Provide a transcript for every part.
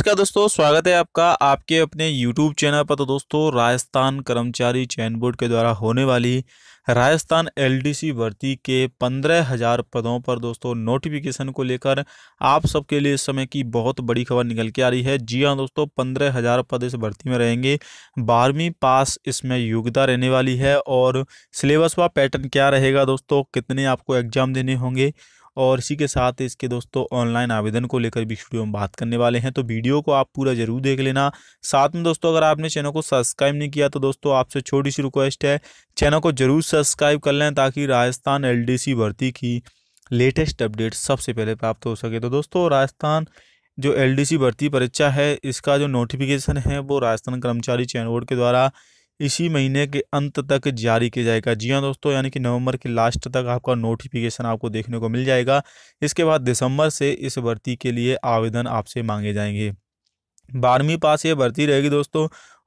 नमस्कार दोस्तों स्वागत है आपका आपके अपने YouTube चैनल पर तो दोस्तों राजस्थान कर्मचारी चयन बोर्ड के द्वारा होने वाली राजस्थान एलडीसी भर्ती के पंद्रह हज़ार पदों पर दोस्तों नोटिफिकेशन को लेकर आप सबके लिए इस समय की बहुत बड़ी खबर निकल के आ रही है जी हाँ दोस्तों पंद्रह हज़ार पद इस भर्ती में रहेंगे बारहवीं पास इसमें योग्यता रहने वाली है और सिलेबस व पैटर्न क्या रहेगा दोस्तों कितने आपको एग्जाम देने होंगे और इसी के साथ इसके दोस्तों ऑनलाइन आवेदन को लेकर भी वीडियो में बात करने वाले हैं तो वीडियो को आप पूरा जरूर देख लेना साथ में दोस्तों अगर आपने चैनल को सब्सक्राइब नहीं किया तो दोस्तों आपसे छोटी सी रिक्वेस्ट है चैनल को जरूर सब्सक्राइब कर लें ताकि राजस्थान एल भर्ती की लेटेस्ट अपडेट सबसे पहले प्राप्त हो सके तो दोस्तों राजस्थान जो एल भर्ती परीक्षा है इसका जो नोटिफिकेशन है वो राजस्थान कर्मचारी चयन बोर्ड के द्वारा इसी महीने के अंत तक जारी किया जाएगा जी हाँ दोस्तों यानी कि नवंबर के लास्ट तक आपका नोटिफिकेशन आपको देखने को मिल जाएगा इसके बाद दिसंबर से इस भर्ती के लिए आवेदन आपसे मांगे जाएंगे बारहवीं पास ये भर्ती रहेगी दोस्तों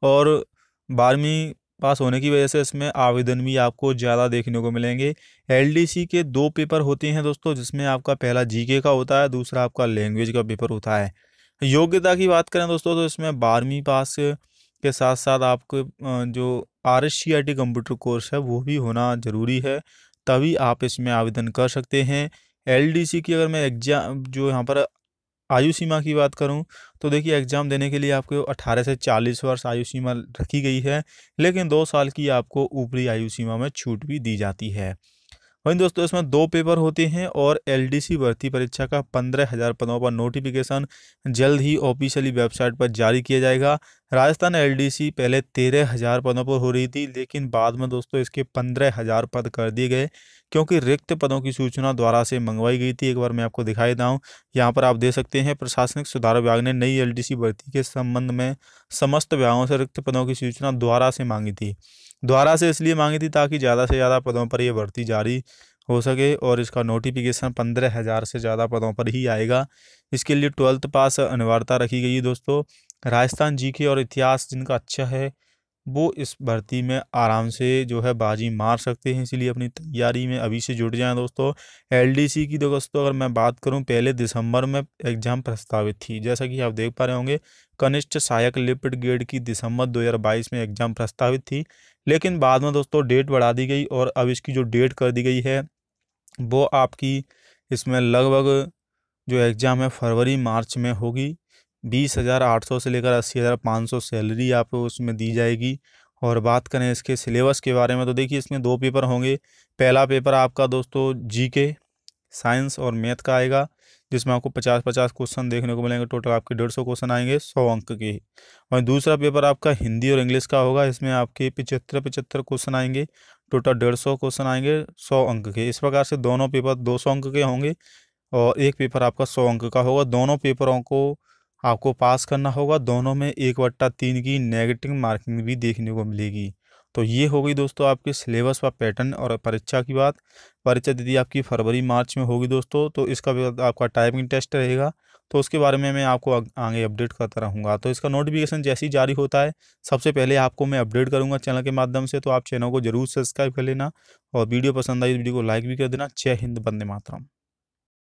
और बारहवीं पास होने की वजह से इसमें आवेदन भी आपको ज़्यादा देखने को मिलेंगे एलडीसी के दो पेपर होते हैं दोस्तों जिसमें आपका पहला जीके का होता है दूसरा आपका लैंग्वेज का पेपर होता है योग्यता की बात करें दोस्तों तो इसमें बारहवीं पास के साथ साथ आपको जो आर एस कंप्यूटर कोर्स है वो भी होना ज़रूरी है तभी आप इसमें आवेदन कर सकते हैं एल की अगर मैं एग्जाम जो यहाँ पर आयु सीमा की बात करूं तो देखिए एग्ज़ाम देने के लिए आपको 18 से 40 वर्ष आयु सीमा रखी गई है लेकिन दो साल की आपको ऊपरी आयु सीमा में छूट भी दी जाती है वहीं दोस्तों इसमें दो पेपर होते हैं और एलडीसी भर्ती परीक्षा का पंद्रह हज़ार पदों पर नोटिफिकेशन जल्द ही ऑफिशियली वेबसाइट पर जारी किया जाएगा राजस्थान एलडीसी पहले तेरह हज़ार पदों पर हो रही थी लेकिन बाद में दोस्तों इसके पंद्रह हज़ार पद कर दिए गए क्योंकि रिक्त पदों की सूचना द्वारा से मंगवाई गई थी एक बार मैं आपको दिखाई देता हूँ यहाँ पर आप देख सकते हैं प्रशासनिक सुधार विभाग ने नई एलडीसी भर्ती के संबंध में समस्त विभागों से रिक्त पदों की सूचना द्वारा से मांगी थी द्वारा से इसलिए मांगी थी ताकि ज़्यादा से ज़्यादा पदों पर यह भर्ती जारी हो सके और इसका नोटिफिकेशन पंद्रह हज़ार से ज़्यादा पदों पर ही आएगा इसके लिए ट्वेल्थ पास अनिवार्यता रखी गई है दोस्तों राजस्थान जीके और इतिहास जिनका अच्छा है वो इस भर्ती में आराम से जो है बाजी मार सकते हैं इसीलिए अपनी तैयारी में अभी से जुट जाएं दोस्तों एलडीसी की तो दोस्तों अगर मैं बात करूं पहले दिसंबर में एग्ज़ाम प्रस्तावित थी जैसा कि आप देख पा रहे होंगे कनिष्ठ सहायक लिपिड ग्रेड की दिसंबर 2022 में एग्ज़ाम प्रस्तावित थी लेकिन बाद में दोस्तों डेट बढ़ा दी गई और अब इसकी जो डेट कर दी गई है वो आपकी इसमें लगभग जो एग्ज़ाम है फरवरी मार्च में होगी बीस हज़ार आठ सौ से लेकर अस्सी हज़ार पाँच सौ सैलरी आपको उसमें दी जाएगी और बात करें इसके सिलेबस के बारे में तो देखिए इसमें दो पेपर होंगे पहला पेपर आपका दोस्तों जीके साइंस और मैथ का आएगा जिसमें आपको पचास पचास क्वेश्चन देखने को मिलेंगे टोटल आपके डेढ़ सौ क्वेश्चन आएंगे सौ अंक के और दूसरा पेपर आपका हिंदी और इंग्लिश का होगा इसमें आपके पिचहत्तर पिचहत्तर क्वेश्चन आएंगे टोटल डेढ़ सौ क्वेश्चन आएंगे सौ अंक के इस प्रकार से दोनों पेपर दो सौ अंक के होंगे और एक पेपर आपका सौ अंक का होगा दोनों पेपरों को आपको पास करना होगा दोनों में एक वट्टा तीन की नेगेटिव मार्किंग भी देखने को मिलेगी तो ये हो गई दोस्तों आपके सिलेबस व पैटर्न और परीक्षा की बात परीक्षा दीदी आपकी फरवरी मार्च में होगी दोस्तों तो इसका आपका टाइपिंग टेस्ट रहेगा तो उसके बारे में मैं आपको आगे अपडेट करता रहूँगा तो इसका नोटिफिकेशन जैसे ही जारी होता है सबसे पहले आपको मैं अपडेट करूँगा चैनल के माध्यम से तो आप चैनल को जरूर सब्सक्राइब कर लेना और वीडियो पसंद आई तो वीडियो को लाइक भी कर देना जय हिंद बंदे मातरम